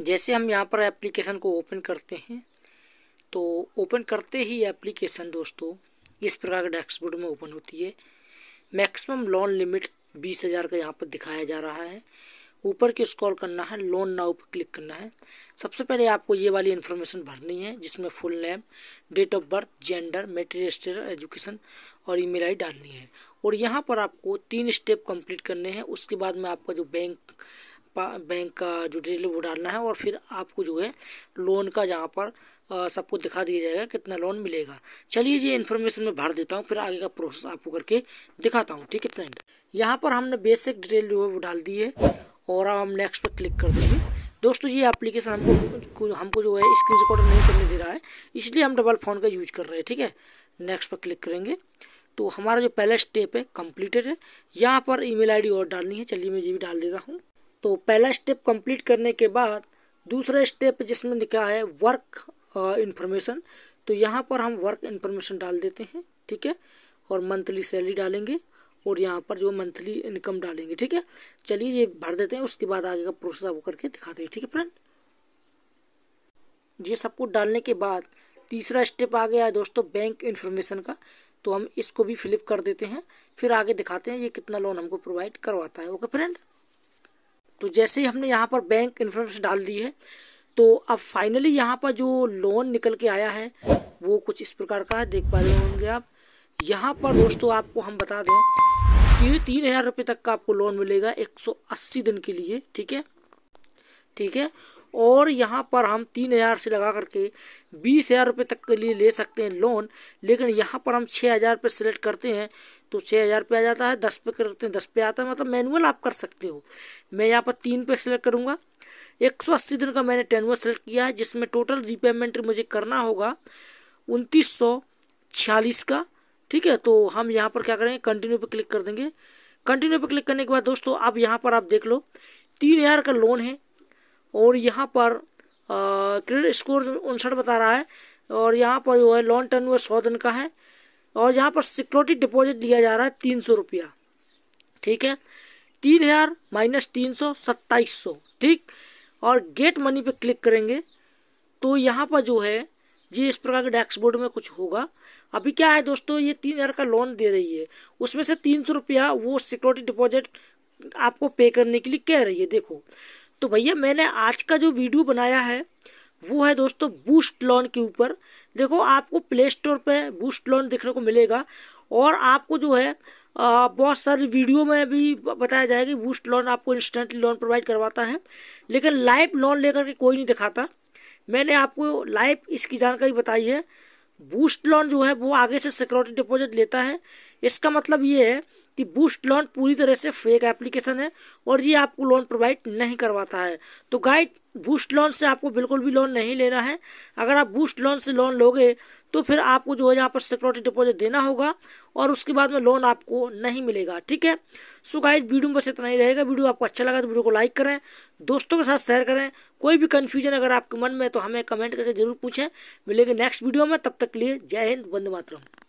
जैसे हम यहाँ पर एप्लीकेशन को ओपन करते हैं तो ओपन करते ही एप्लीकेशन दोस्तों इस प्रकार के डैक्सबोर्ड में ओपन होती है मैक्सिमम लोन लिमिट बीस हज़ार का यहाँ पर दिखाया जा रहा है ऊपर के स्क्रॉल करना है लोन नाउ पर क्लिक करना है सबसे पहले आपको ये वाली इन्फॉर्मेशन भरनी है जिसमें full name date of birth gender marital status education और ई आई डालनी है और यहाँ पर आपको तीन स्टेप कंप्लीट करने हैं उसके बाद में आपका जो बैंक बैंक का जो डिटेल वो डालना है और फिर आपको जो है लोन का यहाँ पर सब कुछ दिखा दिया जाएगा कितना लोन मिलेगा चलिए ये इन्फॉर्मेशन में भर देता हूँ फिर आगे का प्रोसेस आपको करके दिखाता हूँ ठीक है फ्रेंड यहाँ पर हमने बेसिक डिटेल जो है वो डाल दी है और अब हम नेक्स्ट पर क्लिक कर देंगे दोस्तों ये एप्लीकेशन हमको हमको जो है स्क्रीन रिकॉर्ड नहीं करने दे रहा है इसलिए हम डबल फ़ोन का यूज कर रहे हैं ठीक है नेक्स्ट पर क्लिक करेंगे तो हमारा जो पहला स्टेप है कंप्लीटेड है यहाँ पर ईमेल आईडी और डालनी है चलिए मैं ये भी डाल देता हूँ तो पहला स्टेप कंप्लीट करने के बाद दूसरा स्टेप जिसमें लिखा है वर्क इन्फॉर्मेशन uh, तो यहाँ पर हम वर्क इन्फॉर्मेशन डाल देते हैं ठीक है और मंथली सैलरी डालेंगे और यहाँ पर जो मंथली इनकम डालेंगे ठीक है चलिए ये भर देते हैं उसके बाद आगे का प्रोसेस आपको करके दिखाते हैं ठीक है फ्रेंड ये सब कुछ डालने के बाद तीसरा स्टेप आ गया है दोस्तों बैंक इन्फॉर्मेशन का तो हम इसको भी फिलिप कर देते हैं फिर आगे दिखाते हैं ये कितना लोन हमको प्रोवाइड करवाता है ओके फ्रेंड तो जैसे ही हमने यहाँ पर बैंक इन्फॉर्मेशन डाल दी है तो अब फाइनली यहाँ पर जो लोन निकल के आया है वो कुछ इस प्रकार का है देख पा रहे होंगे आप यहाँ पर दोस्तों आपको हम बता दें कि तीन हज़ार रुपये तक का आपको लोन मिलेगा 180 दिन के लिए ठीक है ठीक है और यहाँ पर हम तीन हज़ार से लगा करके बीस हज़ार रुपये तक के लिए ले सकते हैं लोन लेकिन यहाँ पर हम छः हज़ार रुपये सेलेक्ट करते हैं तो छः हज़ार रुपये आ जाता है दस पे करते हैं दस पे आता है मतलब मैनुअल आप कर सकते हो मैं यहाँ पर तीन पे सेलेक्ट करूँगा एक सौ अस्सी दिन का मैंने टेनवर सेलेक्ट किया है जिसमें टोटल रिपेमेंट मुझे करना होगा उनतीस सौ छियालीस का ठीक है तो हम यहाँ पर क्या करेंगे कंटिन्यू पर क्लिक कर देंगे कंटिन्यू पर क्लिक करने के बाद दोस्तों अब यहाँ पर आप देख लो तीन हज़ार का लोन है और यहाँ पर क्रेडिट स्कोर उनसठ बता रहा है और यहाँ पर जो है लोन टर्न वो सौ दिन का है और यहाँ पर सिक्योरिटी डिपॉजिट दिया जा रहा है तीन सौ रुपया ठीक है तीन हजार माइनस तीन सौ सत्ताईस सौ ठीक और गेट मनी पे क्लिक करेंगे तो यहाँ पर जो है ये इस प्रकार के डैक्सबोर्ड में कुछ होगा अभी क्या है दोस्तों ये तीन हज़ार का लोन दे रही है उसमें से तीन सौ रुपया वो सिक्योरिटी डिपॉजिट आपको पे करने के लिए कह रही है देखो तो भैया मैंने आज का जो वीडियो बनाया है वो है दोस्तों बूस्ट लोन के ऊपर देखो आपको प्ले स्टोर पर बूस्ट लोन देखने को मिलेगा और आपको जो है बहुत सारी वीडियो में भी बताया जाएगा कि बूस्ट लोन आपको इंस्टेंटली लोन प्रोवाइड करवाता है लेकिन लाइव लोन लेकर के कोई नहीं दिखाता मैंने आपको लाइव इसकी जानकारी बताई है बूस्ट लोन जो है वो आगे से सिक्योरिटी डिपॉजिट लेता है इसका मतलब ये है कि बूस्ट लोन पूरी तरह से फेक एप्लीकेशन है और ये आपको लोन प्रोवाइड नहीं करवाता है तो गाय बूस्ट लोन से आपको बिल्कुल भी लोन नहीं लेना है अगर आप बूस्ट लोन से लोन लोगे तो फिर आपको जो है यहाँ पर सिक्योरिटी डिपॉजिट देना होगा और उसके बाद में लोन आपको नहीं मिलेगा ठीक है सो गाइज वीडियो में बस इतना ही रहेगा वीडियो आपको अच्छा लगा तो वीडियो को लाइक करें दोस्तों के साथ शेयर करें कोई भी कन्फ्यूजन अगर आपके मन में तो हमें कमेंट करके जरूर पूछें मिलेंगे नेक्स्ट वीडियो में तब तक के लिए जय हिंद वंदे मातरम